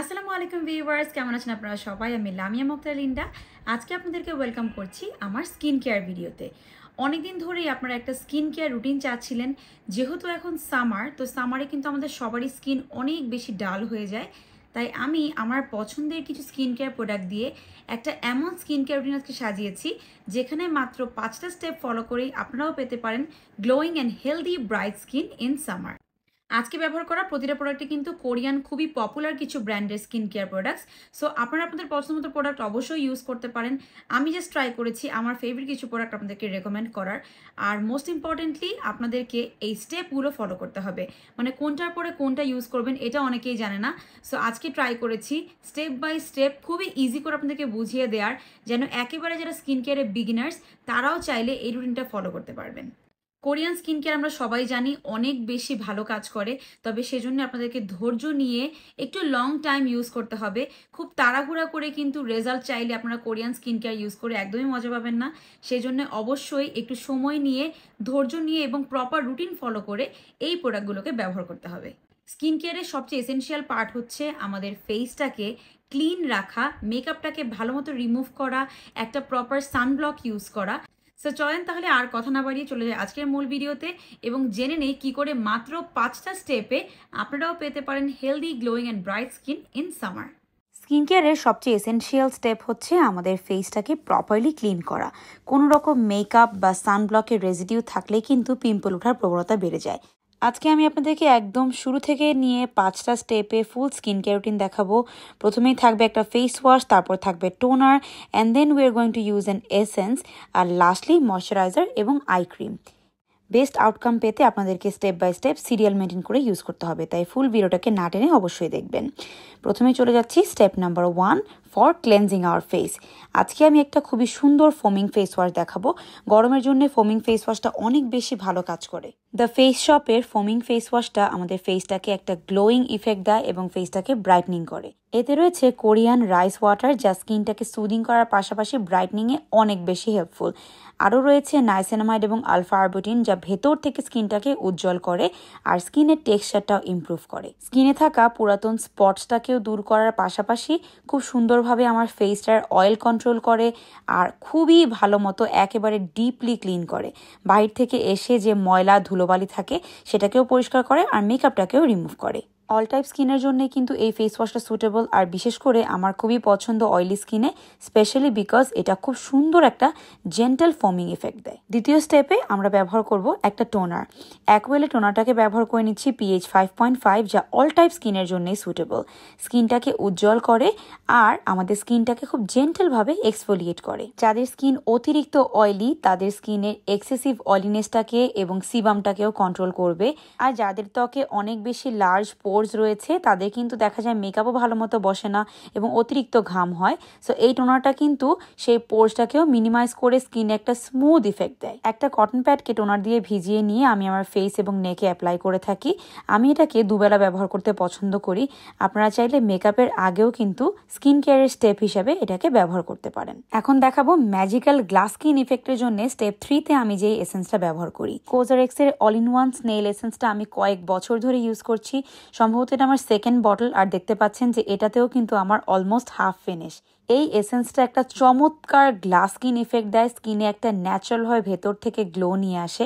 আসসালামু আলাইকুম ভিউয়ার্স কেমন আছেন আপনারা সবাই আমি লামিয়া মুক্তা লিন্ডা আজকে আপনাদেরকে ওয়েলকাম করছি আমার স্কিন কেয়ার ভিডিওতে অনেকদিন ধরেই আপনারা একটা স্কিন কেয়ার রুটিন চাচ্ছিলেন যেহেতু এখন সামার তো সামারে কিন্তু আমাদের সবারই স্কিন অনেক বেশি ডাল হয়ে যায় তাই আমি আমার পছন্দের কিছু স্কিন কেয়ার প্রোডাক্ট দিয়ে একটা এমন স্কিন কেয়ার রুটিন আজকে সাজিয়েছি যেখানে মাত্র পাঁচটা স্টেপ ফলো করেই আপনারাও পেতে পারেন glowing and healthy bright skin in summer আজকে ব্যবহার করা প্রতিটা প্রোডাক্টে কিন্তু কোরিয়ান খুবই পপুলার কিছু ব্র্যান্ডের স্কিন কেয়ার প্রোডাক্টস সো আপনারা আপনাদের পছন্দ মতো প্রোডাক্ট অবশ্যই ইউজ করতে পারেন আমি জাস্ট ট্রাই করেছি আমার ফেভারিট কিছু প্রোডাক্ট আপনাদেরকে রেকমেন্ড করার আর মোস্ট ইম্পর্টেন্টলি আপনাদেরকে এই স্টেপগুলো ফলো করতে হবে মানে কোনটার পরে কোনটা ইউজ করবেন এটা অনেকেই জানে না সো আজকে ট্রাই করেছি স্টেপ বাই স্টেপ খুবই ইজি করে আপনাদেরকে বুঝিয়ে দেওয়ার যেন একেবারে যারা স্কিন কেয়ারের বিগিনার্স তারাও চাইলে এই রুটিনটা ফলো করতে পারবেন কোরিয়ান স্কিন কেয়ার আমরা সবাই জানি অনেক বেশি ভালো কাজ করে তবে সেজন্য আপনাদেরকে ধৈর্য নিয়ে একটু লং টাইম ইউজ করতে হবে খুব তাড়াহুড়া করে কিন্তু রেজাল্ট চাইলে আপনারা কোরিয়ান স্কিন কেয়ার ইউজ করে একদমই মজা পাবেন না সেজন্য অবশ্যই একটু সময় নিয়ে ধৈর্য নিয়ে এবং প্রপার রুটিন ফলো করে এই প্রোডাক্টগুলোকে ব্যবহার করতে হবে স্কিন কেয়ারের সবচেয়ে এসেন্সিয়াল পার্ট হচ্ছে আমাদের ফেসটাকে ক্লিন রাখা মেকআপটাকে ভালো মতো রিমুভ করা একটা প্রপার সানব্লক ইউজ করা সো চলেন তাহলে আর কথা না বাড়িয়ে চলে যায় আজকের মূল ভিডিওতে এবং জেনে নেই কী করে মাত্র পাঁচটা স্টেপে আপনারাও পেতে পারেন healthy glowing and bright skin in summer skin কেয়ারের সবচেয়ে এসেনশিয়াল স্টেপ হচ্ছে আমাদের ফেসটাকে প্রপারলি ক্লিন করা কোনো রকম মেকআপ বা সানব্লকের রেজিডিউ থাকলে কিন্তু পিম্পল ওঠার প্রবণতা বেড়ে যায় আজকে আমি আপনাদেরকে একদম শুরু থেকে নিয়ে পাঁচটা স্টেপে ফুল স্কিন কেয়ার রুটিন দেখাবো প্রথমেই থাকবে একটা ফেস ওয়াশ তারপর থাকবে toner and then we are going to use an essence আর লাস্টলি ময়শ্চারাইজার এবং আই ক্রিম বেস্ট আউটকাম পেতে আপনাদেরকে step by step serial maintain করে ইউজ করতে হবে তাই ফুল ভিডিওটাকে না টেনে অবশ্যই দেখবেন প্রথমে চলে যাচ্ছি step number one for cleansing our face আজকে আমি একটা খুবই সুন্দর ফোমিং ফেস ওয়াশ দেখাবো গরমের জন্য ফোমিং ফেস ওয়াশটা অনেক বেশি ভালো কাজ করে দ্য ফেস শপের ফোমিং ফেস ওয়াশটা আমাদের ফেসটাকে একটা গ্লোয়িং ইফেক্ট দেয় এবং ফেসটাকে ব্রাইটনিং করে এতে রয়েছে কোরিয়ান রাইস ওয়াটার যা স্কিনটাকে সুদিং করার পাশাপাশি ব্রাইটনিংয়ে অনেক বেশি হেল্পফুল আরও রয়েছে নাইসেনামাইড এবং আলফা আরবোটিন যা ভেতর থেকে স্কিনটাকে উজ্জ্বল করে আর স্কিনের টেক্সচারটাও ইম্প্রুভ করে স্কিনে থাকা পুরাতন স্পটসটাকেও দূর করার পাশাপাশি খুব সুন্দর সুন্দরভাবে আমার ফেসটার অয়েল কন্ট্রোল করে আর খুবই ভালো মতো একেবারে ডিপলি ক্লিন করে বাইর থেকে এসে যে ময়লা ধুলোবালি থাকে সেটাকেও পরিষ্কার করে আর মেকআপটাকেও রিমুভ করে অল টাইপ স্কিনের জন্য কিন্তু এই ফেস ওয়াশটা সুটেবল আর বিশেষ করে আমার খুবই পছন্দ অয়েলি স্কিনে স্পেশালি বিকজ এটা খুব সুন্দর একটা জেন্টাল ফর্মিং এফেক্ট দেয় দ্বিতীয় স্টেপে আমরা ব্যবহার করব একটা টোনার অ্যাকুয়েলে টোনারটাকে ব্যবহার করে নিচ্ছি পিএইচ ফাইভ পয়েন্ট ফাইভ যা অল টাইপ স্কিনের জন্যই সুটেবল স্কিনটাকে উজ্জ্বল করে আর আমাদের স্কিনটাকে খুব জেন্টালভাবে এক্সফোলিয়েট করে যাদের স্কিন অতিরিক্ত অয়েলি তাদের স্কিনের এক্সেসিভ অয়েলিনেসটাকে এবং সিবামটাকেও কন্ট্রোল করবে আর যাদের ত্বকে অনেক বেশি লার্জ পোর পোর্স রয়েছে তাদের কিন্তু দেখা যায় মেকআপও ভালো মতো বসে না এবং অতিরিক্ত ঘাম হয় সো এই টোনারটা কিন্তু সেই পোর্সটাকেও মিনিমাইজ করে স্কিনে একটা স্মুথ ইফেক্ট দেয় একটা কটন প্যাডকে টোনার দিয়ে ভিজিয়ে নিয়ে আমি আমার ফেস এবং নেকে অ্যাপ্লাই করে থাকি আমি এটাকে দুবেলা ব্যবহার করতে পছন্দ করি আপনারা চাইলে মেকআপের আগেও কিন্তু স্কিন কেয়ারের স্টেপ হিসাবে এটাকে ব্যবহার করতে পারেন এখন দেখাবো ম্যাজিক্যাল গ্লাস স্কিন ইফেক্টের জন্য স্টেপ থ্রিতে আমি যে এসেন্সটা ব্যবহার করি কোজার এক্সের অল ইন ওয়ান স্নেল এসেন্সটা আমি কয়েক বছর ধরে ইউজ করছি সম্ভবত এটা আমার সেকেন্ড বটল আর দেখতে পাচ্ছেন যে এটাতেও কিন্তু আমার অলমোস্ট হাফ ফিনিশ এই এসেন্সটা একটা চমৎকার গ্লাস স্কিন ইফেক্ট দেয় স্কিনে একটা ন্যাচারাল হয় ভেতর থেকে গ্লো নিয়ে আসে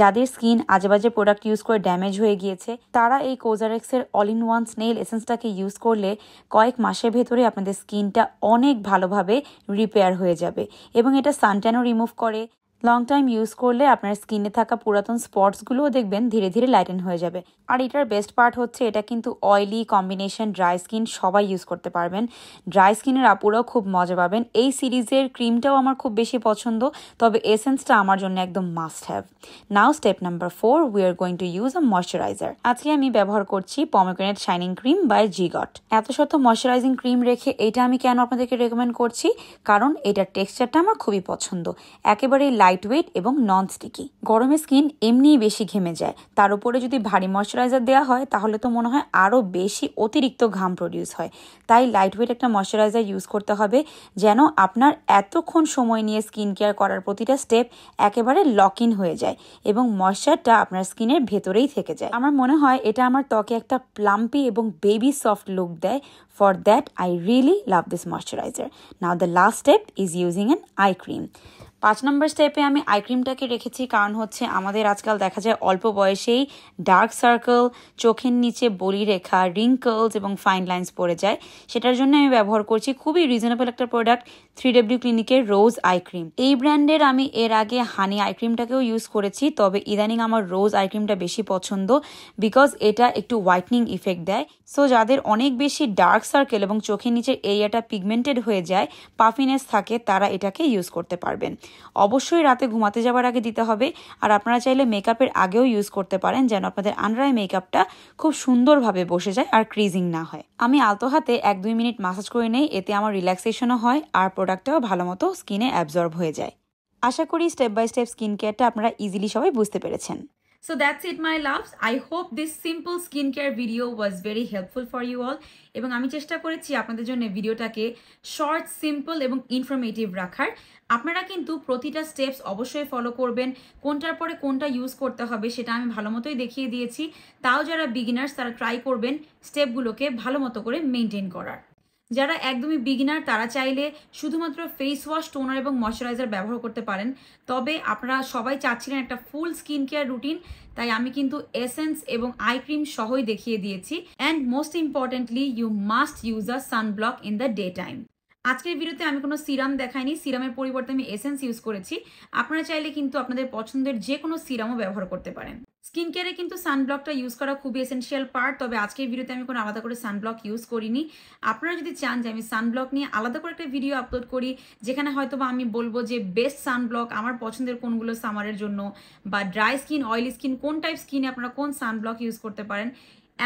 যাদের স্কিন আজেবাজে প্রোডাক্ট ইউজ করে ড্যামেজ হয়ে গিয়েছে তারা এই কোজারেক্সের অল ইন ওয়ান স্নেল এসেন্সটাকে ইউজ করলে কয়েক মাসের ভেতরে আপনাদের স্কিনটা অনেক ভালোভাবে রিপেয়ার হয়ে যাবে এবং এটা সানট্যানও রিমুভ করে লং টাইম ইউজ করলে আপনার স্কিনে থাকা পুরাতন স্পটসগুলোও দেখবেন ধীরে ধীরে লাইটেন হয়ে যাবে আর এটার বেস্ট পার্ট হচ্ছে এটা কিন্তু অয়েলি কম্বিনেশন ড্রাই স্কিন সবাই ইউজ করতে পারবেন ড্রাই স্কিনের আপুরাও খুব মজা পাবেন এই সিরিজের ক্রিমটাও আমার খুব বেশি পছন্দ তবে এসেন্সটা আমার জন্য একদম must have now step number four we are going to use a moisturizer আজকে আমি ব্যবহার করছি পমেগ্রেনেট শাইনিং ক্রিম বাই জিগট এত শত ময়শ্চারাইজিং ক্রিম রেখে এটা আমি কেন আপনাদেরকে রেকমেন্ড করছি কারণ এটার টেক্সচারটা আমার খুবই পছন্দ একেবারেই লাইট লাইট ওয়েট এবং নন স্টিকি গরমে স্কিন এমনিই বেশি ঘেমে যায় তার উপরে যদি ভারী ময়শ্চারাইজার দেওয়া হয় তাহলে তো মনে হয় আরও বেশি অতিরিক্ত ঘাম প্রডিউস হয় তাই লাইট ওয়েট একটা ময়শ্চারাইজার ইউজ করতে হবে যেন আপনার এতক্ষণ সময় নিয়ে স্কিন কেয়ার করার প্রতিটা স্টেপ একেবারে লক ইন হয়ে যায় এবং ময়শ্চারটা আপনার স্কিনের ভেতরেই থেকে যায় আমার মনে হয় এটা আমার ত্বকে একটা প্লাম্পি এবং বেবি সফট লুক দেয় for that I really love this moisturizer now the last step is using an eye cream পাঁচ নম্বর স্টেপে আমি আই ক্রিমটাকে রেখেছি কারণ হচ্ছে আমাদের আজকাল দেখা যায় অল্প বয়সেই ডার্ক সার্কেল চোখের নিচে বলি রেখা রিঙ্কলস এবং ফাইন লাইন্স পড়ে যায় সেটার জন্য আমি ব্যবহার করছি খুবই রিজনেবল একটা প্রোডাক্ট থ্রি ডাব্লিউ ক্লিনিকের রোজ আই ক্রিম এই ব্র্যান্ডের আমি এর আগে হানি আই ক্রিমটাকেও ইউজ করেছি তবে ইদানিং আমার রোজ আই ক্রিমটা বেশি পছন্দ বিকজ এটা একটু হোয়াইটনিং ইফেক্ট দেয় সো যাদের অনেক বেশি ডার্ক সার্কেল এবং চোখের নিচের এরিয়াটা পিগমেন্টেড হয়ে যায় পাফিনেস থাকে তারা এটাকে ইউজ করতে পারবেন অবশ্যই রাতে ঘুমাতে যাবার আগে দিতে হবে আর আপনারা চাইলে মেকআপের আগেও ইউজ করতে পারেন যেন আপনাদের আন্ডার আই মেকআপটা খুব সুন্দরভাবে বসে যায় আর ক্রিজিং না হয় আমি আলতো হাতে এক দুই মিনিট মাসাজ করে নেই এতে আমার রিল্যাক্সেশনও হয় আর প্রোডাক্টটাও ভালো মতো স্কিনে অ্যাবজর্ব হয়ে যায় আশা করি স্টেপ বাই স্টেপ স্কিন কেয়ারটা আপনারা ইজিলি সবাই বুঝতে পেরেছেন So that's it my loves. I hope this simple skincare video was very helpful for you all. এবং আমি চেষ্টা করেছি আপনাদের জন্য ভিডিওটাকে শর্ট সিম্পল এবং ইনফরমেটিভ রাখার আপনারা কিন্তু প্রতিটা স্টেপস অবশ্যই ফলো করবেন কোনটার পরে কোনটা ইউজ করতে হবে সেটা আমি ভালো মতোই দেখিয়ে দিয়েছি তাও যারা বিগিনার্স তারা ট্রাই করবেন স্টেপগুলোকে ভালো মতো করে মেনটেন করার যারা একদমই বিগিনার তারা চাইলে শুধুমাত্র ফেস ওয়াশ টোনার এবং ময়শ্চারাইজার ব্যবহার করতে পারেন তবে আপনারা সবাই চাচ্ছিলেন একটা ফুল স্কিন কেয়ার রুটিন তাই আমি কিন্তু এসেন্স এবং আই ক্রিম সহই দেখিয়ে দিয়েছি and most importantly you must use a sunblock in the day time আজকের ভিডিওতে আমি কোনো সিরাম দেখাইনি সিরামের পরিবর্তে আমি এসেন্স ইউজ করেছি আপনারা চাইলে কিন্তু আপনাদের পছন্দের যে কোনো সিরামও ব্যবহার করতে পারেন স্কিন কেয়ারে কিন্তু সানব্লকটা ইউজ করা খুবই এসেন্সিয়াল পার্ট তবে আজকের ভিডিওতে আমি কোনো আলাদা করে সানব্লক ইউজ করিনি আপনারা যদি চান যে আমি সানব্লক নিয়ে আলাদা করে একটা ভিডিও আপলোড করি যেখানে হয়তো বা আমি বলবো যে বেস্ট সানব্লক আমার পছন্দের কোনগুলো সামারের জন্য বা ড্রাই স্কিন অয়েলি স্কিন কোন টাইপ স্কিনে আপনারা কোন সানব্লক ইউজ করতে পারেন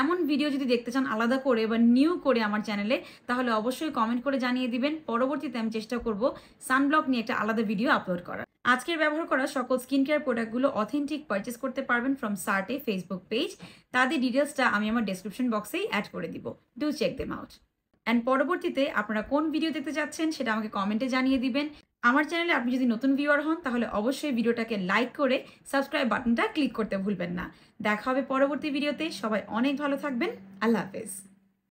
এমন ভিডিও যদি দেখতে চান আলাদা করে বা নিউ করে আমার চ্যানেলে তাহলে অবশ্যই কমেন্ট করে জানিয়ে দিবেন পরবর্তীতে আমি চেষ্টা করব সানব্লক নিয়ে একটা আলাদা ভিডিও আপলোড করার আজকের ব্যবহার করা সকল স্কিন কেয়ার প্রোডাক্টগুলো অথেন্টিক পারচেস করতে পারবেন ফ্রম সার্টে ফেসবুক পেজ তাদের ডিটেলসটা আমি আমার ডেসক্রিপশন বক্সেই অ্যাড করে দিব do check them out and পরবর্তীতে আপনারা কোন ভিডিও দেখতে চাচ্ছেন সেটা আমাকে কমেন্টে জানিয়ে দিবেন আমার চ্যানেলে আপনি যদি নতুন ভিউয়ার হন তাহলে অবশ্যই ভিডিওটাকে লাইক করে সাবস্ক্রাইব বাটনটা ক্লিক করতে ভুলবেন না দেখা হবে পরবর্তী ভিডিওতে সবাই অনেক ভালো থাকবেন আল্লাহ হাফেজ